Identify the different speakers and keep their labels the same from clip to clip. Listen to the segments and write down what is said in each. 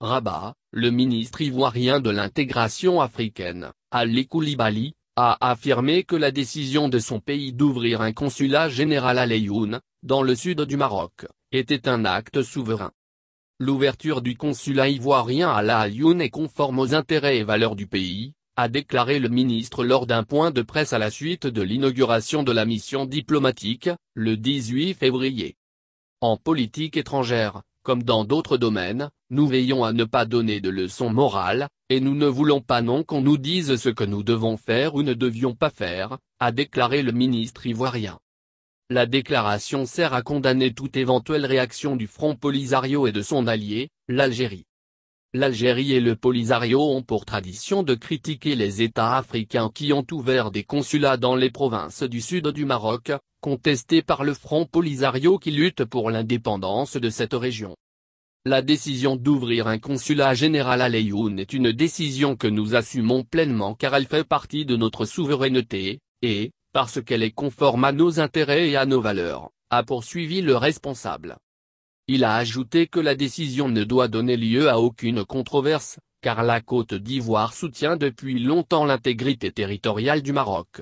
Speaker 1: Rabat, le ministre ivoirien de l'intégration africaine, Ali Koulibaly, a affirmé que la décision de son pays d'ouvrir un consulat général à Laayoune, dans le sud du Maroc, était un acte souverain. L'ouverture du consulat ivoirien à Laayoune est conforme aux intérêts et valeurs du pays, a déclaré le ministre lors d'un point de presse à la suite de l'inauguration de la mission diplomatique, le 18 février. En politique étrangère, comme dans d'autres domaines, nous veillons à ne pas donner de leçons morales, et nous ne voulons pas non qu'on nous dise ce que nous devons faire ou ne devions pas faire, a déclaré le ministre ivoirien. La déclaration sert à condamner toute éventuelle réaction du Front Polisario et de son allié, l'Algérie l'Algérie et le Polisario ont pour tradition de critiquer les États africains qui ont ouvert des consulats dans les provinces du sud du Maroc, contestés par le Front Polisario qui lutte pour l'indépendance de cette région. La décision d'ouvrir un consulat général à Laayoune est une décision que nous assumons pleinement car elle fait partie de notre souveraineté, et, parce qu'elle est conforme à nos intérêts et à nos valeurs, a poursuivi le responsable. Il a ajouté que la décision ne doit donner lieu à aucune controverse, car la Côte d'Ivoire soutient depuis longtemps l'intégrité territoriale du Maroc.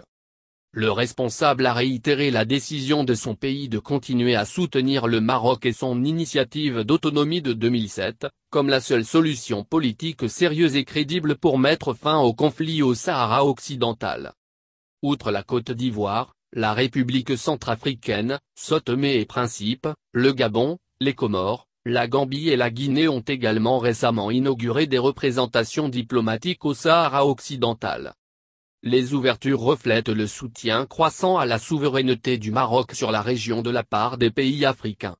Speaker 1: Le responsable a réitéré la décision de son pays de continuer à soutenir le Maroc et son initiative d'autonomie de 2007, comme la seule solution politique sérieuse et crédible pour mettre fin au conflit au Sahara occidental. Outre la Côte d'Ivoire, la République centrafricaine, Sotomé et Principe, le Gabon, les Comores, la Gambie et la Guinée ont également récemment inauguré des représentations diplomatiques au Sahara occidental. Les ouvertures reflètent le soutien croissant à la souveraineté du Maroc sur la région de la part
Speaker 2: des pays africains.